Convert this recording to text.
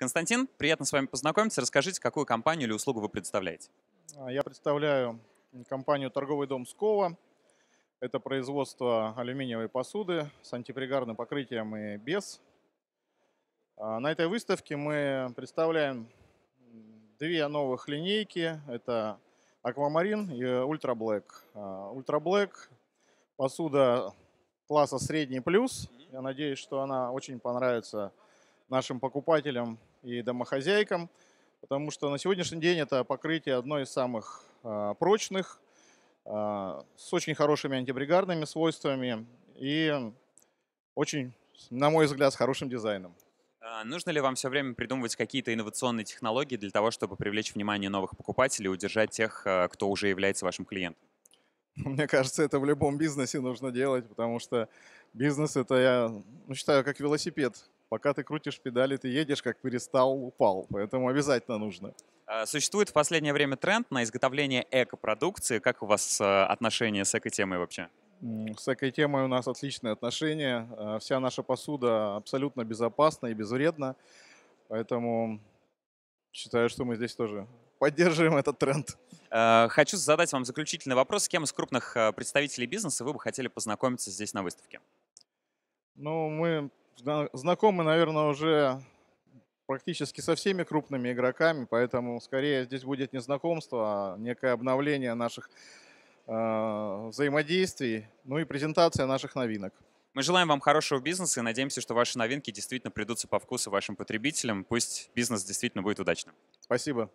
Константин, приятно с вами познакомиться. Расскажите, какую компанию или услугу вы представляете? А, я представляю компанию «Торговый дом Скова». Это производство алюминиевой посуды с антипригарным покрытием и без. А, на этой выставке мы представляем две новых линейки. Это Аквамарин и Ультраблэк. А, Ультраблэк посуда класса средний плюс. Я надеюсь, что она очень понравится нашим покупателям и домохозяйкам, потому что на сегодняшний день это покрытие одно из самых э, прочных, э, с очень хорошими антибригарными свойствами и очень, на мой взгляд, с хорошим дизайном. А, нужно ли вам все время придумывать какие-то инновационные технологии для того, чтобы привлечь внимание новых покупателей и удержать тех, кто уже является вашим клиентом? Мне кажется, это в любом бизнесе нужно делать, потому что бизнес это я ну, считаю как велосипед пока ты крутишь педали, ты едешь, как перестал, упал. Поэтому обязательно нужно. А, существует в последнее время тренд на изготовление эко-продукции. Как у вас а, отношения с эко-темой вообще? С эко-темой у нас отличные отношения. А, вся наша посуда абсолютно безопасна и безвредна. Поэтому считаю, что мы здесь тоже поддерживаем этот тренд. Хочу задать вам заключительный вопрос. С кем из крупных представителей бизнеса вы бы хотели познакомиться здесь на выставке? Ну, мы знакомы, наверное, уже практически со всеми крупными игроками, поэтому скорее здесь будет не знакомство, а некое обновление наших э, взаимодействий, ну и презентация наших новинок. Мы желаем вам хорошего бизнеса и надеемся, что ваши новинки действительно придутся по вкусу вашим потребителям. Пусть бизнес действительно будет удачным. Спасибо.